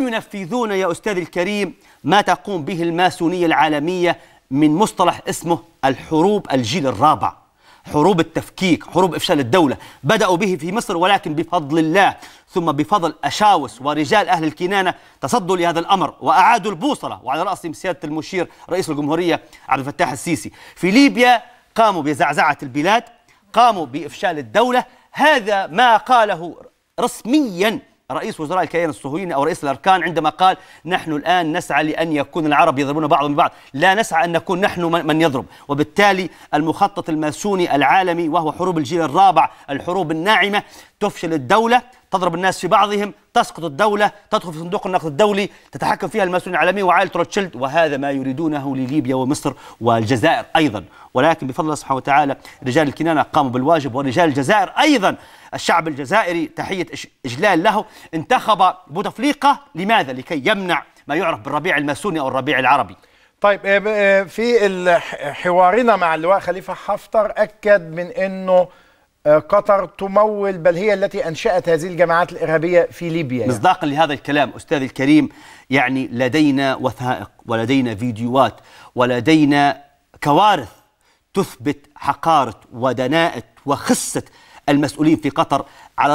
ينفذون يا أستاذ الكريم ما تقوم به الماسونية العالمية من مصطلح اسمه الحروب الجيل الرابع حروب التفكيك حروب إفشال الدولة بدأوا به في مصر ولكن بفضل الله ثم بفضل أشاوس ورجال أهل الكنانة تصدوا لهذا الأمر وأعادوا البوصلة وعلى رأسهم سيادة المشير رئيس الجمهورية عبد الفتاح السيسي في ليبيا قاموا بزعزعة البلاد قاموا بإفشال الدولة هذا ما قاله رسمياً رئيس وزراء الكيان الصهيوني أو رئيس الأركان عندما قال نحن الآن نسعى لأن يكون العرب يضربون بعضهم البعض لا نسعى أن نكون نحن من يضرب وبالتالي المخطط الماسوني العالمي وهو حروب الجيل الرابع الحروب الناعمة تفشل الدولة تضرب الناس في بعضهم تسقط الدولة تدخل في صندوق النقد الدولي تتحكم فيها المسؤولين العالمي وعائلة روتشيلد وهذا ما يريدونه لليبيا ومصر والجزائر أيضا ولكن بفضل الله سبحانه وتعالى رجال الكنانة قاموا بالواجب ورجال الجزائر أيضا الشعب الجزائري تحية إجلال له انتخب بوتفليقة لماذا؟ لكي يمنع ما يعرف بالربيع الماسوني أو الربيع العربي طيب آه، آه، في حوارنا مع اللواء خليفة حفتر أكد من أنه آه، قطر تمول بل هي التي أنشأت هذه الجماعات الإرهابية في ليبيا يعني مصداقا لهذا الكلام أستاذي الكريم يعني لدينا وثائق ولدينا فيديوهات ولدينا كوارث تثبت حقارة ودناءة وخسة المسؤولين في قطر على